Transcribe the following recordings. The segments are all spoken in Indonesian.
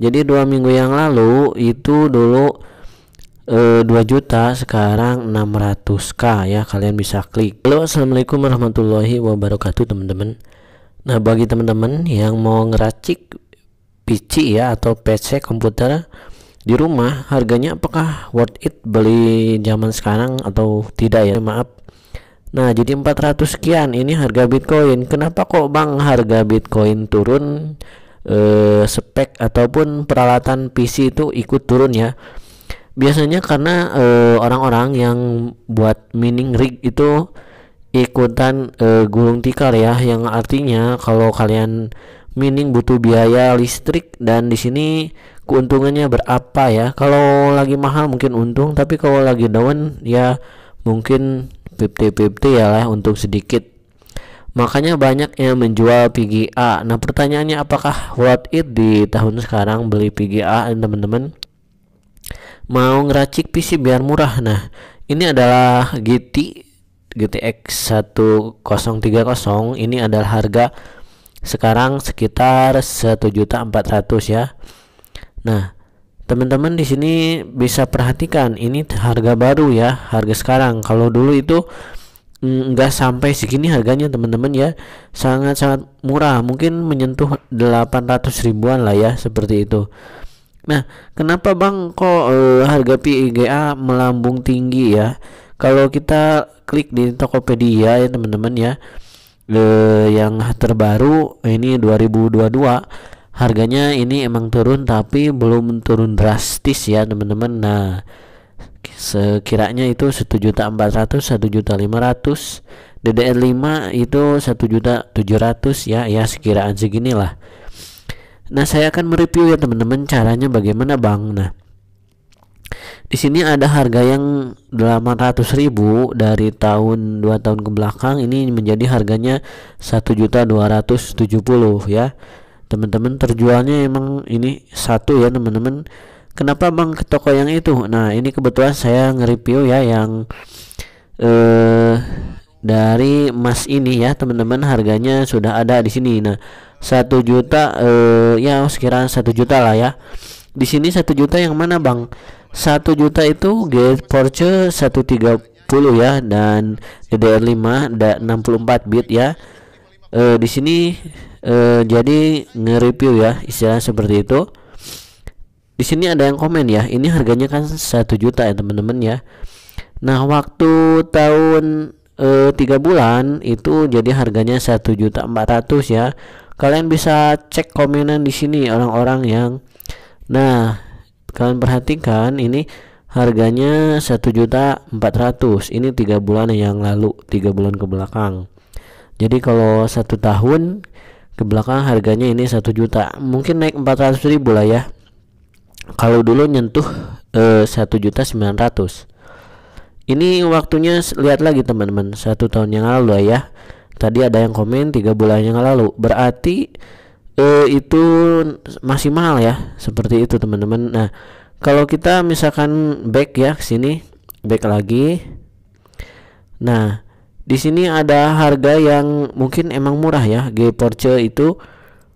jadi dua minggu yang lalu itu dulu e, eh, 2 juta sekarang 600k ya kalian bisa klik halo assalamualaikum warahmatullahi wabarakatuh teman-teman nah bagi teman-teman yang mau ngeracik PC ya atau PC komputer di rumah harganya apakah worth it beli zaman sekarang atau tidak ya maaf Nah jadi 400 sekian ini harga Bitcoin Kenapa kok Bang harga Bitcoin turun eh, spek ataupun peralatan PC itu ikut turun ya biasanya karena eh, orang-orang eh, yang buat mining rig itu ikutan eh, gulung tikar ya yang artinya kalau kalian mining butuh biaya listrik dan di sini keuntungannya berapa ya kalau lagi mahal mungkin untung tapi kalau lagi down ya mungkin 50-50 ya lah untuk sedikit Makanya banyak yang menjual PGA. Nah, pertanyaannya apakah worth it di tahun sekarang beli PGA, teman-teman? Mau ngeracik PC biar murah. Nah, ini adalah GT GTX 1030. Ini adalah harga sekarang sekitar 1.400 ya. Nah, teman-teman di sini bisa perhatikan ini harga baru ya, harga sekarang. Kalau dulu itu Mm, nggak sampai segini harganya teman-teman ya sangat-sangat murah mungkin menyentuh 800 ribuan lah ya seperti itu nah kenapa bang kok e, harga PIGA melambung tinggi ya kalau kita klik di Tokopedia ya teman-teman ya e, yang terbaru ini 2022 harganya ini emang turun tapi belum turun drastis ya teman-teman nah sekiranya itu satu juta empat ratus satu juta lima ratus DDR lima itu satu juta tujuh ratus ya ya sekiraan seginilah nah saya akan mereview ya teman-teman caranya bagaimana bang nah di sini ada harga yang ribu dari tahun 2 tahun ke belakang ini menjadi harganya satu juta dua ratus tujuh puluh ya teman-teman terjualnya emang ini satu ya teman-teman kenapa bang ke toko yang itu nah ini kebetulan saya nge-review ya yang eh dari emas ini ya teman-teman harganya sudah ada di sini nah satu juta eh ya sekiranya satu juta lah ya di sini satu juta yang mana bang satu juta itu gate Porsche 130 ya dan DDR5 puluh 64 bit ya eh di sini eh jadi nge-review ya istilah seperti itu di sini ada yang komen ya ini harganya kan satu juta ya teman-teman ya nah waktu tahun eh, tiga e, bulan itu jadi harganya satu juta empat ratus ya kalian bisa cek komenan di sini orang-orang yang nah kalian perhatikan ini harganya satu juta empat ratus ini tiga bulan yang lalu tiga bulan ke belakang jadi kalau satu tahun ke belakang harganya ini satu juta mungkin naik empat ratus ribu lah ya kalau dulu nyentuh eh, satu juta sembilan ratus ini waktunya lihat lagi teman-teman satu tahun yang lalu ya tadi ada yang komen tiga bulan yang lalu berarti eh, itu masih mahal ya seperti itu teman-teman nah kalau kita misalkan back ya ke sini back lagi nah di sini ada harga yang mungkin emang murah ya G Porsche itu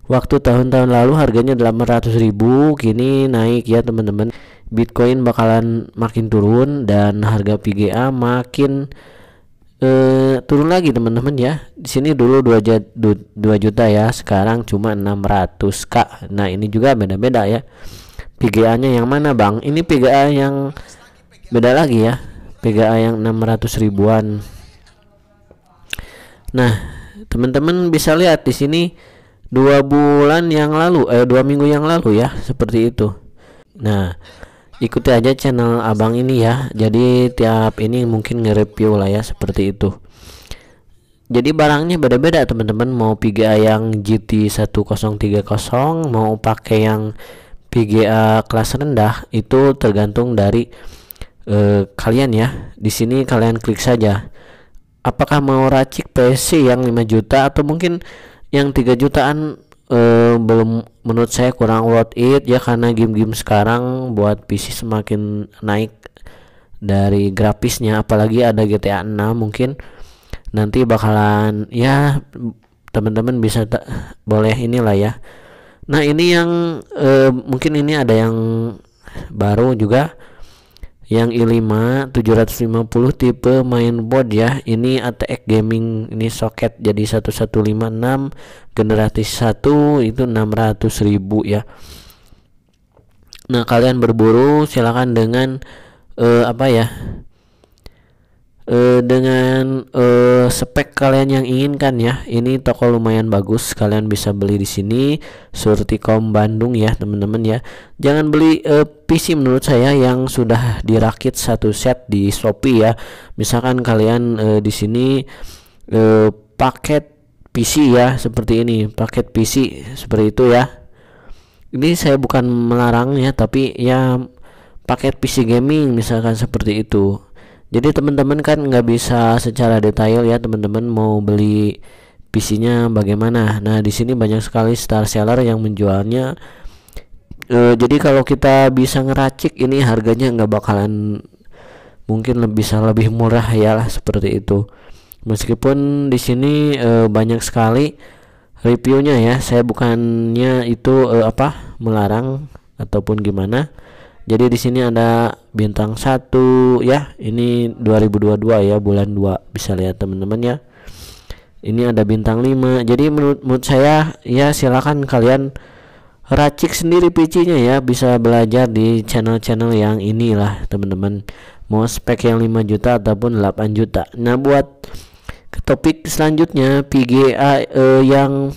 Waktu tahun-tahun lalu harganya 800 ribu, kini naik ya teman-teman. Bitcoin bakalan makin turun dan harga PGA makin eh, turun lagi teman-teman ya. Di sini dulu 2 juta, 2 juta ya, sekarang cuma 600k. Nah, ini juga beda-beda ya. PGA-nya yang mana, Bang? Ini PGA yang beda lagi ya. PGA yang 600 ribuan. Nah, teman-teman bisa lihat di sini dua bulan yang lalu eh dua minggu yang lalu ya seperti itu nah ikuti aja channel abang ini ya jadi tiap ini mungkin nge-review lah ya seperti itu jadi barangnya beda-beda teman-teman mau PGA yang GT 1030 mau pakai yang PGA kelas rendah itu tergantung dari eh, kalian ya di sini kalian klik saja apakah mau racik PC yang 5 juta atau mungkin yang 3 jutaan eh, belum menurut saya kurang worth it ya karena game-game sekarang buat PC semakin naik dari grafisnya apalagi ada GTA 6 mungkin nanti bakalan ya teman-teman bisa boleh inilah ya nah ini yang eh, mungkin ini ada yang baru juga yang i5 750 tipe mainboard ya ini ATX gaming ini soket jadi 1156 generasi 1 itu 600.000 ya nah kalian berburu silahkan dengan uh, apa ya uh, dengan uh, spek kalian yang inginkan ya. Ini toko lumayan bagus, kalian bisa beli di sini Kom Bandung ya, teman-teman ya. Jangan beli uh, eh, PC menurut saya yang sudah dirakit satu set di Shopee ya. Misalkan kalian uh, di sini uh, paket PC ya seperti ini, paket PC seperti itu ya. Ini saya bukan melarang ya, tapi ya paket PC gaming misalkan seperti itu jadi teman-teman kan nggak bisa secara detail ya teman-teman mau beli PC-nya bagaimana nah di sini banyak sekali star seller yang menjualnya e, jadi kalau kita bisa ngeracik ini harganya nggak bakalan mungkin lebih bisa lebih murah ya lah seperti itu meskipun di sini e, banyak sekali reviewnya ya saya bukannya itu e, apa melarang ataupun gimana jadi di sini ada bintang satu ya. Ini 2022 ya bulan 2 bisa lihat teman-teman ya. Ini ada bintang 5. Jadi menurut, menurut saya ya silakan kalian racik sendiri picinya ya bisa belajar di channel-channel yang inilah teman-teman. Mau spek yang 5 juta ataupun 8 juta. Nah, buat topik selanjutnya PGA eh, yang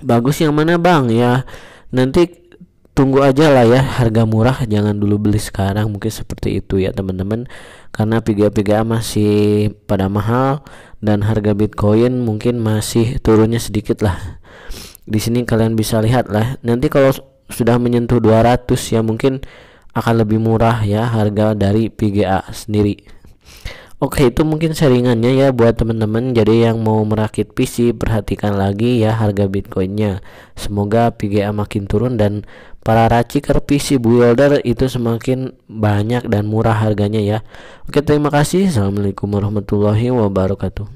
bagus yang mana bang ya nanti tunggu aja lah ya harga murah jangan dulu beli sekarang mungkin seperti itu ya teman-teman karena PGA-PGA masih pada mahal dan harga Bitcoin mungkin masih turunnya sedikit lah di sini kalian bisa lihat lah nanti kalau sudah menyentuh 200 ya mungkin akan lebih murah ya harga dari PGA sendiri Oke itu mungkin sharingannya ya buat teman-teman jadi yang mau merakit PC perhatikan lagi ya harga bitcoinnya semoga PGA makin turun dan para raciker PC builder itu semakin banyak dan murah harganya ya Oke terima kasih Assalamualaikum warahmatullahi wabarakatuh